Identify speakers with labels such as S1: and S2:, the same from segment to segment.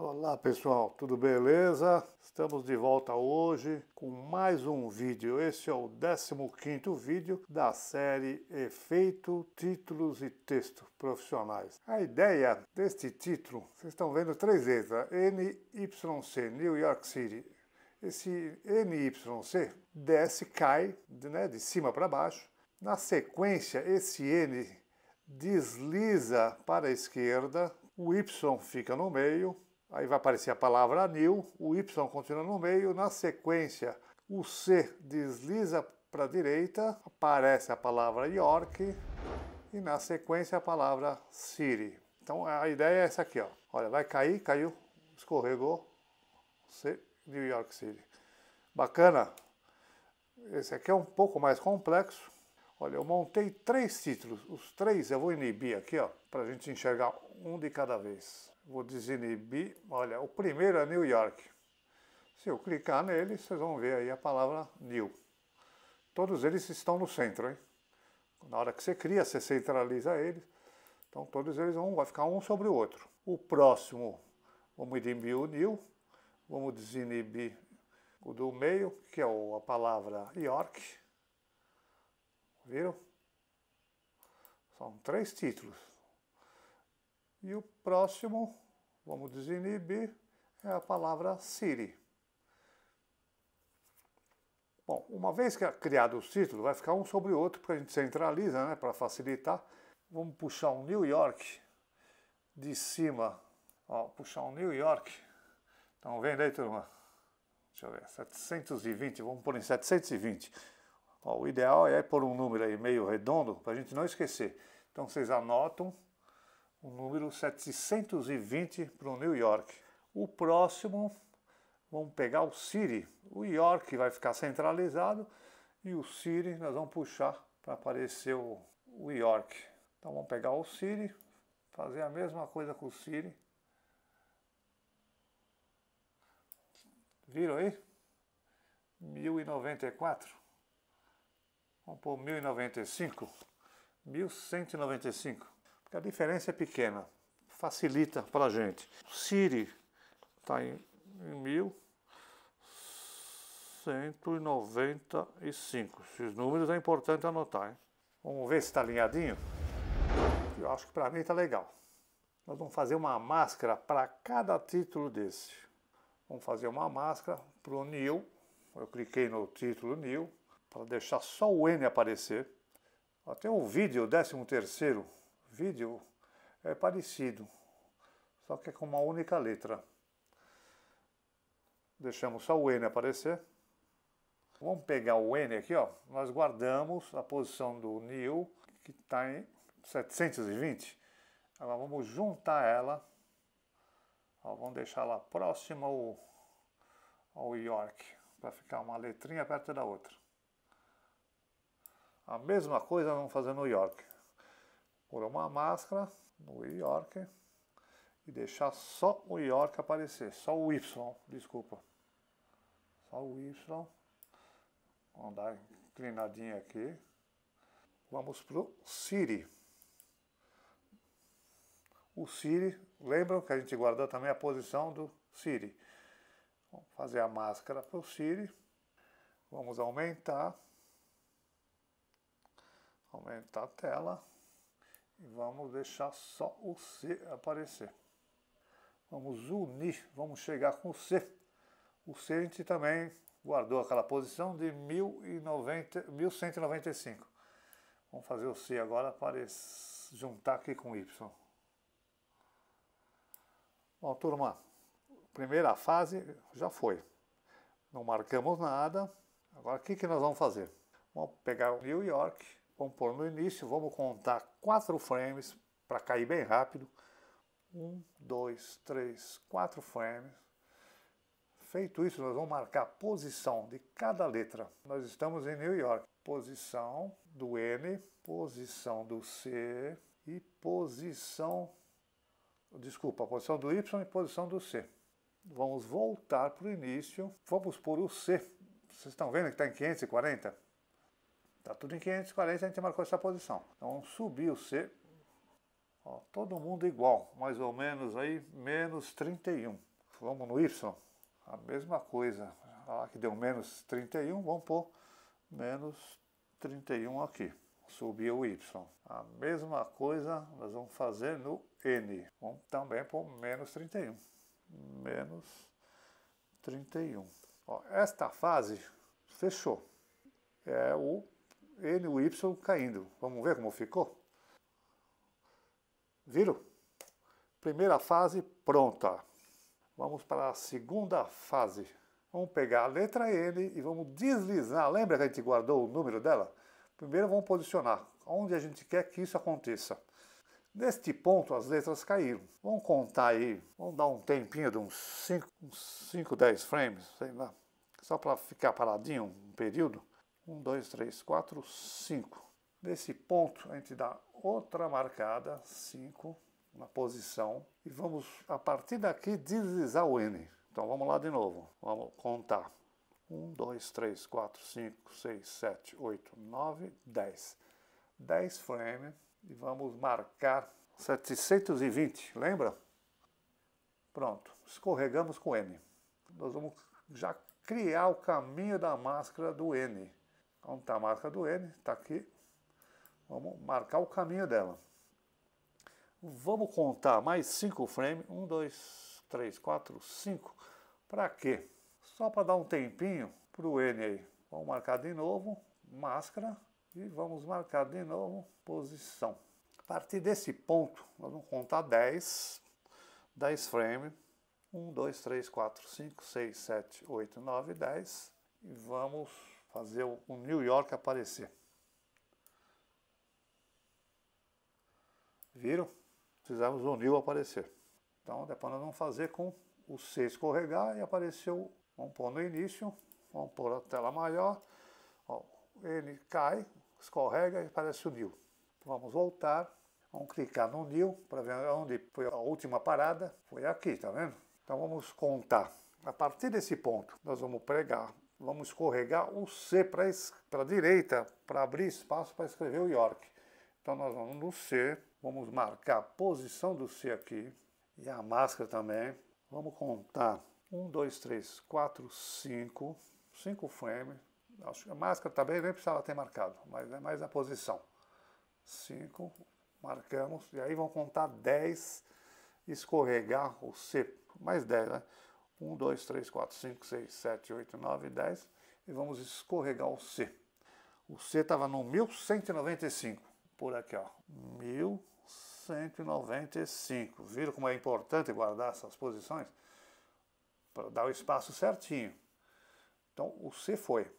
S1: Olá pessoal, tudo beleza? Estamos de volta hoje com mais um vídeo. Este é o 15 vídeo da série Efeito, Títulos e Texto Profissionais. A ideia deste título, vocês estão vendo três vezes, NYC, né? New York City. Esse NYC desce, cai né, de cima para baixo. Na sequência, esse N desliza para a esquerda, o Y fica no meio Aí vai aparecer a palavra new, o Y continua no meio, na sequência o C desliza para a direita, aparece a palavra York e na sequência a palavra City. Então a ideia é essa aqui, ó. Olha, vai cair, caiu, escorregou, C, New York City. Bacana? Esse aqui é um pouco mais complexo. Olha, eu montei três títulos. Os três eu vou inibir aqui, ó, para a gente enxergar um de cada vez. Vou desinibir. Olha, o primeiro é New York. Se eu clicar nele, vocês vão ver aí a palavra New. Todos eles estão no centro, hein? Na hora que você cria, você centraliza eles. Então todos eles vão vai ficar um sobre o outro. O próximo, vamos inibir o new, vamos desinibir o do meio, que é a palavra York. Viram? São três títulos. E o próximo, vamos desinibir, é a palavra Siri. Bom, uma vez que é criado o título, vai ficar um sobre o outro, porque a gente centraliza, né, para facilitar. Vamos puxar um New York de cima, ó, puxar um New York. Estão vendo aí, turma? Deixa eu ver, 720, vamos pôr em 720. Ó, o ideal é pôr um número aí meio redondo, para a gente não esquecer. Então vocês anotam o número 720 para o New York. O próximo, vamos pegar o Siri. O York vai ficar centralizado e o Siri nós vamos puxar para aparecer o, o York. Então vamos pegar o Siri, fazer a mesma coisa com o Siri. Viram aí? 1094. Vamos pôr 1095. 1195. A diferença é pequena, facilita para a gente. Siri está em, em 1195. Esses números é importante anotar. Hein? Vamos ver se está alinhadinho. Eu acho que para mim está legal. Nós vamos fazer uma máscara para cada título desse. Vamos fazer uma máscara para o New. Eu cliquei no título New para deixar só o N aparecer. Até o vídeo, 13 terceiro, vídeo é parecido, só que é com uma única letra. Deixamos só o N aparecer. Vamos pegar o N aqui, ó. nós guardamos a posição do new, que está em 720. Agora vamos juntar ela, ó, vamos deixar ela próxima ao, ao York, para ficar uma letrinha perto da outra. A mesma coisa vamos fazer no York por uma máscara no iorque e deixar só o York aparecer, só o Y, desculpa. Só o Y. Vamos dar uma inclinadinha aqui. Vamos pro Siri. O Siri, lembram que a gente guardou também a posição do Siri. Vamos fazer a máscara pro Siri. Vamos aumentar. Aumentar a tela. E vamos deixar só o C aparecer. Vamos unir, vamos chegar com o C. O C a gente também guardou aquela posição de 1090, 1195. Vamos fazer o C agora para juntar aqui com o Y. Bom, turma, primeira fase já foi. Não marcamos nada. Agora, o que, que nós vamos fazer? Vamos pegar o New York Vamos pôr no início, vamos contar quatro frames para cair bem rápido. Um, dois, três, quatro frames. Feito isso, nós vamos marcar a posição de cada letra. Nós estamos em New York. Posição do N, posição do C e posição... Desculpa, posição do Y e posição do C. Vamos voltar para o início. Vamos pôr o C. Vocês estão vendo que está em 540? Tá tudo em 540, a gente marcou essa posição. Então subiu C, ó, todo mundo igual, mais ou menos aí, menos 31. Vamos no Y, a mesma coisa. Lá que deu menos 31, vamos pôr menos 31 aqui. Subiu o Y. A mesma coisa nós vamos fazer no N. Vamos também pôr menos 31. Menos 31. Ó, esta fase fechou. É o N, o Y caindo. Vamos ver como ficou? Viram? Primeira fase pronta. Vamos para a segunda fase. Vamos pegar a letra N e vamos deslizar. Lembra que a gente guardou o número dela? Primeiro vamos posicionar onde a gente quer que isso aconteça. Neste ponto as letras caíram. Vamos contar aí, vamos dar um tempinho de uns 5, uns 5 10 frames, sei lá. Só para ficar paradinho um período. 1, 2, 3, 4, 5. Nesse ponto, a gente dá outra marcada, 5, na posição, e vamos, a partir daqui, deslizar o N. Então vamos lá de novo, vamos contar. 1, 2, 3, 4, 5, 6, 7, 8, 9, 10. 10 frames e vamos marcar 720, lembra? Pronto, escorregamos com N. Nós vamos já criar o caminho da máscara do N. Onde então, está a marca do N, está aqui. Vamos marcar o caminho dela. Vamos contar mais 5 frames. 1, 2, 3, 4, 5. Para quê? Só para dar um tempinho para o N aí. Vamos marcar de novo, máscara. E vamos marcar de novo, posição. A partir desse ponto, nós vamos contar 10. 10 frames. 1, 2, 3, 4, 5, 6, 7, 8, 9, 10. E vamos fazer o New York aparecer. Viram? Precisamos o New aparecer. Então, depois é nós vamos fazer com o C escorregar e apareceu. Vamos pôr no início, vamos pôr a tela maior. Ó, ele cai, escorrega e aparece o New. Vamos voltar, vamos clicar no New para ver onde foi a última parada. Foi aqui, tá vendo? Então vamos contar. A partir desse ponto, nós vamos pregar vamos escorregar o C para a direita, para abrir espaço para escrever o York. Então nós vamos no C, vamos marcar a posição do C aqui, e a máscara também. Vamos contar 1, 2, 3, 4, 5, 5 frames. Acho que a máscara também tá nem precisava ter marcado, mas é mais a posição. 5, marcamos, e aí vão contar 10, escorregar o C, mais 10, né? 1, 2, 3, 4, 5, 6, 7, 8, 9, 10 e vamos escorregar o C. O C estava no 1195, por aqui, ó. 1195. Viram como é importante guardar essas posições? Para dar o espaço certinho. Então, o C foi. A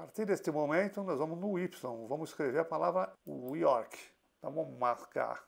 S1: partir deste momento, nós vamos no Y, vamos escrever a palavra York. Então, vamos marcar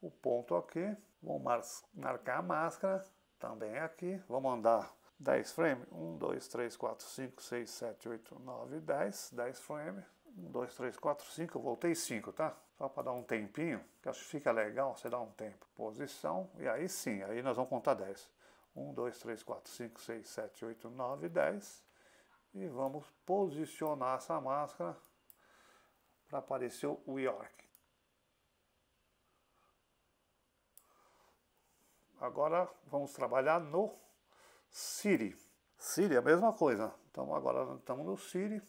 S1: o ponto aqui, vamos marcar a máscara, também aqui. Vamos andar 10 frames. 1, 2, 3, 4, 5, 6, 7, 8, 9, 10. 10 frames. 1, 2, 3, 4, 5. Eu voltei 5, tá? Só para dar um tempinho, que acho que fica legal você dar um tempo. Posição, e aí sim, aí nós vamos contar 10. 1, 2, 3, 4, 5, 6, 7, 8, 9, 10. E vamos posicionar essa máscara para aparecer o York. Agora vamos trabalhar no Siri. Siri é a mesma coisa. Então agora estamos no Siri.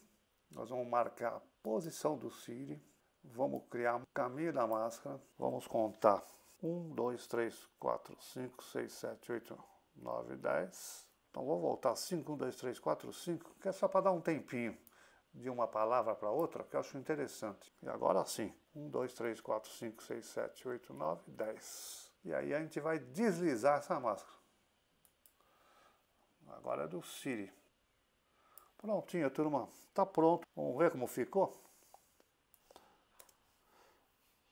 S1: Nós vamos marcar a posição do Siri. Vamos criar o caminho da máscara. Vamos contar 1, 2, 3, 4, 5, 6, 7, 8, 9, 10. Então vou voltar 5, 1, 2, 3, 4, 5, que é só para dar um tempinho de uma palavra para outra, que eu acho interessante. E agora sim, 1, 2, 3, 4, 5, 6, 7, 8, 9, 10. E aí a gente vai deslizar essa máscara. Agora é do Siri. Prontinho, turma. Tá pronto. Vamos ver como ficou.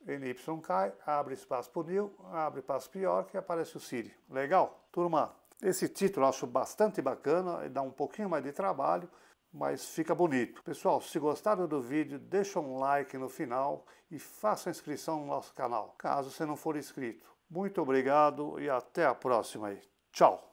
S1: NY cai, abre espaço para o new, abre espaço pior, que aparece o Siri. Legal? Turma, esse título eu acho bastante bacana, dá um pouquinho mais de trabalho, mas fica bonito. Pessoal, se gostaram do vídeo, deixa um like no final e faça inscrição no nosso canal, caso você não for inscrito. Muito obrigado e até a próxima aí. Tchau!